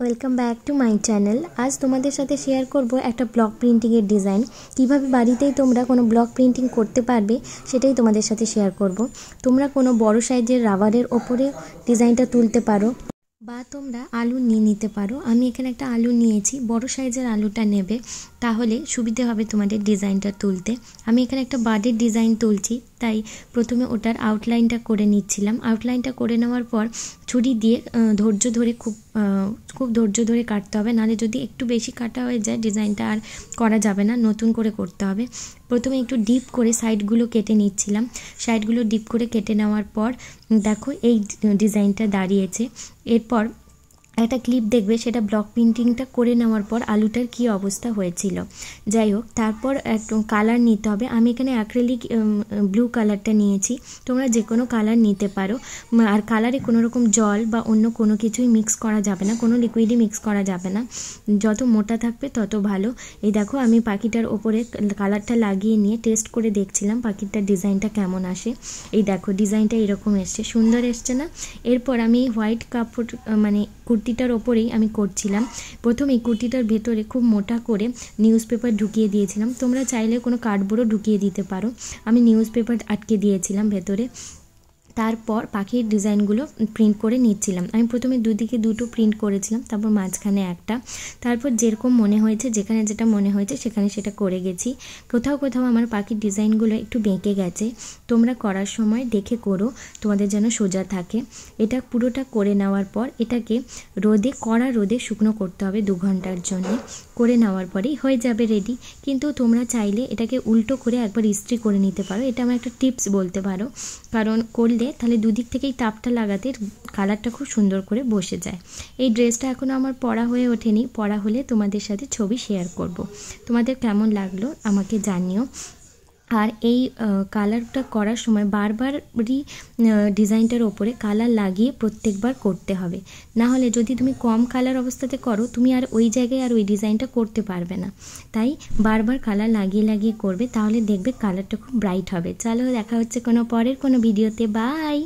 Welcome back to my channel আজ তোমাদের সাথে শেয়ার করব একটা ব্লক প্রিন্টিংয়ের ডিজাইন কিভাবে বাড়িতেই তোমরা কোনো ব্লক প্রিন্টিং করতে পারবে সেটাই তোমাদের সাথে শেয়ার করব তোমরা কোনো বড় সাইজের রাবারের ওপরে ডিজাইনটা তুলতে পারো বা তোমরা আলু নিয়ে নিতে পারো আমি এখানে একটা আলু নিয়েছি বড় সাইজের আলুটা নেবে তাহলে সুবিধে হবে তোমাদের ডিজাইনটা তুলতে আমি এখানে একটা বার্ডের ডিজাইন তুলছি তাই প্রথমে ওটার আউটলাইনটা করে নিচ্ছিলাম আউটলাইনটা করে নেওয়ার পর ছুরি দিয়ে ধৈর্য ধরে খুব খুব ধৈর্য ধরে কাটতে হবে নাহলে যদি একটু বেশি কাটা হয়ে যায় ডিজাইনটা আর করা যাবে না নতুন করে করতে হবে প্রথমে একটু ডিপ করে সাইডগুলো কেটে নিচ্ছিলাম সাইডগুলো ডিপ করে কেটে নেওয়ার পর দেখো এই ডিজাইনটা দাঁড়িয়েছে এরপর একটা ক্লিপ দেখবে সেটা ব্লক প্রিন্টিংটা করে নেওয়ার পর আলুটার কি অবস্থা হয়েছিল যাই হোক তারপর কালার নিতে হবে আমি এখানে অ্যাক্রেলিক ব্লু কালারটা নিয়েছি তোমরা যে কোনো কালার নিতে পারো আর কালারে কোনো রকম জল বা অন্য কোনো কিছুই মিক্স করা যাবে না কোনো লিকুইডই মিক্স করা যাবে না যত মোটা থাকবে তত ভালো এই দেখো আমি পাখিটার ওপরে কালারটা লাগিয়ে নিয়ে টেস্ট করে দেখছিলাম পাখিটার ডিজাইনটা কেমন আসে এই দেখো ডিজাইনটা এরকম এসছে সুন্দর এসছে না এরপর আমি হোয়াইট কাপড় মানে কুর্তি কুর্তিটার ওপরেই আমি করছিলাম এই কুর্তিটার ভেতরে খুব মোটা করে নিউজ পেপার ঢুকিয়ে দিয়েছিলাম তোমরা চাইলে কোনো কার্ডবোর্ডও ঢুকিয়ে দিতে পারো আমি নিউজ পেপার আটকে দিয়েছিলাম ভেতরে তারপর পাখির ডিজাইনগুলো প্রিন্ট করে নিচ্ছিলাম আমি প্রথমে দুদিকে দুটো প্রিন্ট করেছিলাম তারপর মাঝখানে একটা তারপর যেরকম মনে হয়েছে যেখানে যেটা মনে হয়েছে সেখানে সেটা করে গেছি কোথাও কোথাও আমার পাখির ডিজাইনগুলো একটু বেঁকে গেছে তোমরা করার সময় দেখে করো তোমাদের যেন সোজা থাকে এটা পুরোটা করে নেওয়ার পর এটাকে রোদে কড়া রোদে শুকনো করতে হবে দু ঘন্টার জন্য করে নেওয়ার পরেই হয়ে যাবে রেডি কিন্তু তোমরা চাইলে এটাকে উল্টো করে একবার ইস্ত্রি করে নিতে পারো এটা আমার একটা টিপস বলতে পারো কারণ করলে দিলে তাহলে দুদিক থেকেই তাপটা লাগাতে কালারটা খুব সুন্দর করে বসে যায় এই ড্রেসটা এখনও আমার পড়া হয়ে ওঠেনি পড়া হলে তোমাদের সাথে ছবি শেয়ার করব। তোমাদের কেমন লাগলো আমাকে জানিও আর এই কালারটা করার সময় বারবারই ডিজাইনটার ওপরে কালার লাগিয়ে প্রত্যেকবার করতে হবে না হলে যদি তুমি কম কালার অবস্থাতে করো তুমি আর ওই জায়গায় আর ওই ডিজাইনটা করতে পারবে না তাই বারবার কালার লাগিয়ে লাগিয়ে করবে তাহলে দেখবে কালারটা খুব ব্রাইট হবে চলো দেখা হচ্ছে কোনো পরের কোনো ভিডিওতে বাই